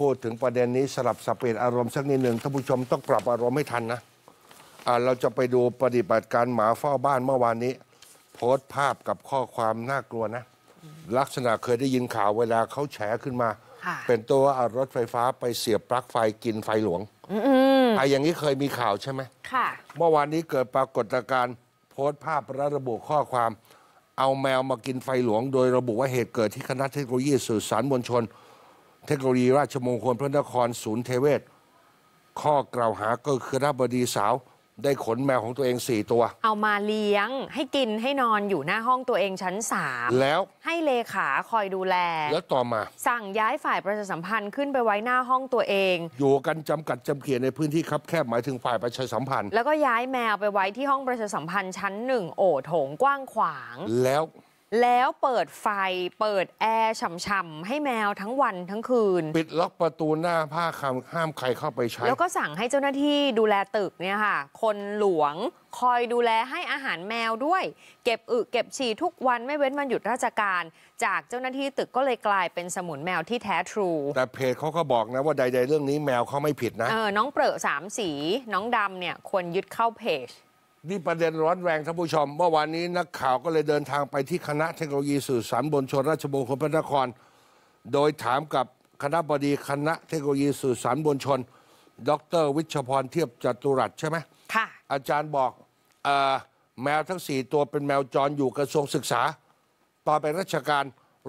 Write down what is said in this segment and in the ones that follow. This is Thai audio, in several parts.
พูดถึงประเด็นนี้ สลับสเปลี่ยนอารมณ์สักนิดหนึ่งท่านผู้ชมต้องปรับอารมณ์ให้ทันนะ เราจะไปดูปฏิบัติการหมาเฝ้าบ้านเมื่อวานนี้ โพสต์ภาพกับข้อความน่ากลัวนะ ลักษณะเคยได้ยินข่าวเวลาเขาแฉขึ้นมา เป็นตัวอารถไฟฟ้าไปเสียบปลั๊กไฟกินไฟหลวงไออย่างนี้เคยมีข่าวใช่ไหมเมื่อวานนี้เกิดปรากฏการณ์โพสต์ภาพรระบุข้อความ เอาแมวมากินไฟหลวง โดยระบุว่าเหตุเกิดที่คณะเทคโนโลยีสื่อสารมวลชนเทคโนโลยีราชมงคลพระนครศูนย์เทเวศ ข้อกล่าวหาก็คือรับบดีสาวได้ขนแมวของตัวเองสี่ตัว เอามาเลี้ยงให้กินให้นอนอยู่หน้าห้องตัวเองชั้นสามแล้วให้เลขาคอยดูแล แล้วต่อมา สั่งย้ายฝ่ายประชาสัมพันธ์ขึ้นไปไว้หน้าห้องตัวเอง อยู่กันจำกัดจำเขียนในพื้นที่คับแคบหมายถึงฝ่ายประชาสัมพันธ์ แล้วก็ย้ายแมวไปไว้ที่ห้องประชาสัมพันธ์ชั้นหนึ่งโอโถงกว้างขวางแล้วแล้วเปิดไฟเปิดแอร์ฉ่ำๆให้แมวทั้งวันทั้งคืน ปิดล็อกประตูหน้าผ้าคำห้ามใครเข้าไปใช้ แล้วก็สั่งให้เจ้าหน้าที่ดูแลตึกเนี่ยค่ะ คนหลวงคอยดูแลให้อาหารแมวด้วย เก็บอึเก็บฉี่ทุกวันไม่เว้นวันหยุดราชการ จากเจ้าหน้าที่ตึกก็เลยกลายเป็นสมุนแมวที่แท้ทรูแต่เพจเขาก็บอกนะว่าใด ๆ เรื่องนี้แมวเขาไม่ผิดนะเออน้องเปรอะสามสีน้องดำเนี่ยควรยึดเข้าเพจนี่ประเด็นร้อนแรงท่านผู้ชมเมื่อวานนี้นักข่าวก็เลยเดินทางไปที่คณะเทคโนโลยีสื่อสารบนชน ราชบงคลพระนคร โดยถามกับคณะบดีคณะเทคโนโลยีสื่อสารบนชน ดร วิชพรเทียบจตุรัสใช่ไหมค่ะ อาจารย์บอกอแมวทั้งสี่ตัวเป็นแมวจรอยู่กระทรวงศึกษาตอนเป็นราชการ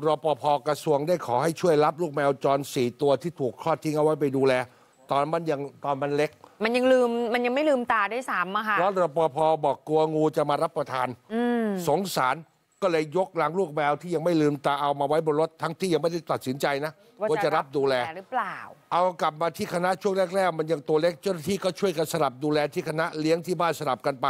รปภกระทรวงได้ขอให้ช่วยรับลูกแมวจรสี่ตัวที่ถูกคลอดทิ้งเอาไว้ไปดูแลตอนมันยังตอนมันเล็ก มันยังลืมมันยังไม่ลืมตาได้สามอะค่ะร้อนรปภบอกกลัวงูจะมารับประทานสงสารก็เลยยกลังลูกแมวที่ยังไม่ลืมตาเอามาไว้บนรถ ทั้งที่ยังไม่ได้ตัดสินใจนะ ว่าจะรับดูแล หรือเปล่า เอากลับมาที่คณะช่วงแรก ๆ มันยังตัวเล็กเจ้าหน้าที่ก็ช่วยกันสลับดูแลที่คณะเลี้ยงที่บ้านสลับกันไป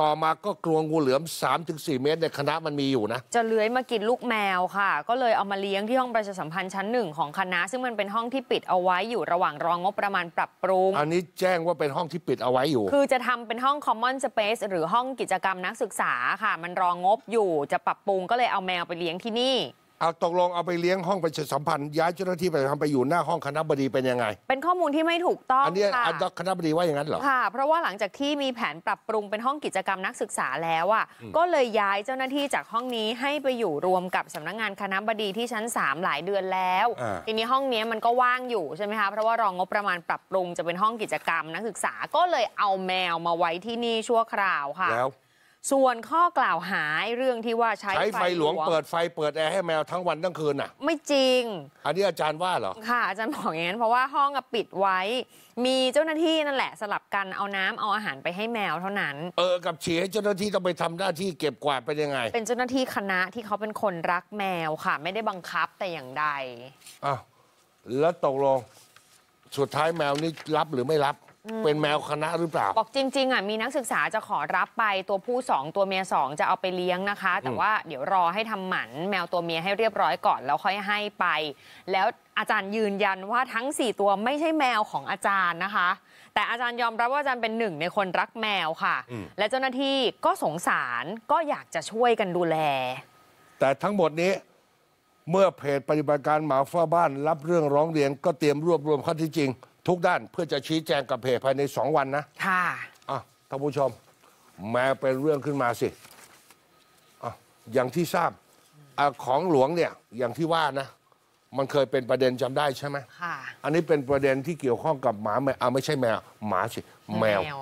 ต่อมาก็กลัวงูเหลือม 3-4 เมตรในคณะมันมีอยู่นะ จะเลื้อยมากินลูกแมวค่ะ ก็เลยเอามาเลี้ยงที่ห้องประชาสัมพันธ์ชั้นหนึ่งของคณะ ซึ่งมันเป็นห้องที่ปิดเอาไว้อยู่ระหว่างรองงบประมาณปรับปรุง อันนี้แจ้งว่าเป็นห้องที่ปิดเอาไว้อยู่ คือจะทำเป็นห้อง Common Space หรือห้องกิจกรรมนักศึกษาค่ะ มันรองงบอยู่จะปรับปรุงก็เลยเอาแมวไปเลี้ยงที่นี่เอาตกลงเอาไปเลี้ยงห้องประชาสัมพันธ์ย้ายเจ้าหน้าที่ไปทำไปอยู่หน้าห้องคณะบดีเป็นยังไง เป็นข้อมูลที่ไม่ถูกต้องอันนี้อันคณะบดีว่าอย่างนั้นเหรอค่ะ เพราะว่าหลังจากที่มีแผนปรับปรุงเป็นห้องกิจกรรมนักศึกษาแล้วอ่ะก็เลยย้ายเจ้าหน้าที่จากห้องนี้ให้ไปอยู่รวมกับสำนักงานคณะบดีที่ชั้น 3 หลายเดือนแล้วทีนี้ห้องนี้มันก็ว่างอยู่ใช่ไหมคะเพราะว่ารองงบประมาณปรับปรุงจะเป็นห้องกิจกรรมนักศึกษาก็เลยเอาแมวมาไว้ที่นี่ชั่วคราวค่ะแล้วส่วนข้อกล่าวหาเรื่องที่ว่าใช้ใชไฟหลวงเปิดไฟเปิดแอร์ให้แมวทั้งวันทั้งคืนน่ะ ไม่จริง อันนี้อาจารย์ว่าเหรอค่ะอาจารย์บอกอย่างนั้น เพราะว่าห้องปิดไว้ มีเจ้าหน้าที่นั่นแหละสลับกัน เอาน้ำเอาอาหารไปให้แมวเท่านั้น เออ กับเฉียหเจ้าหน้าที่ต้องไปทำหน้าที่เก็บกวาดเป็นยังไง เป็นเจ้าหน้าที่คณะที่เขาเป็นคนรักแมวค่ะ ไม่ได้บังคับแต่อย่างใดอ้าวแล้วตกลงสุดท้ายแมวนี่รับหรือไม่รับเป็นแมวคณะหรือเปล่า บอกจริงๆอ่ะมีนักศึกษาจะขอรับไปตัวผู้สองตัวเมียสองจะเอาไปเลี้ยงนะคะ แต่ว่าเดี๋ยวรอให้ทำหมัน แมวตัวเมียให้เรียบร้อยก่อน แล้วค่อยให้ไป แล้วอาจารย์ยืนยันว่าทั้ง 4 ตัวไม่ใช่แมวของอาจารย์นะคะ แต่อาจารย์ยอมรับว่าอาจารย์เป็นหนึ่งในคนรักแมวค่ะ และเจ้าหน้าที่ก็สงสารก็อยากจะช่วยกันดูแล แต่ทั้งหมดนี้เมื่อเพจปฏิบัติการหมาฟ้าบ้านรับเรื่องร้องเรียนก็เตรียมรวบรวมข้อที่จริงทุกด้านเพื่อจะชี้แจงกับเพจภายในสองวันนะ ค่ะอ่ะท่านผู้ชม แม้เป็นเรื่องขึ้นมาสิอ่ะอย่างที่ทราบอของหลวงเนี่ย อย่างที่ว่านะ มันเคยเป็นประเด็นจำได้ใช่ไหมค่ะ อันนี้เป็นประเด็นที่เกี่ยวข้องกับหมาแมวอ่ะไม่ใช่แมวหมาสิ แมวแมว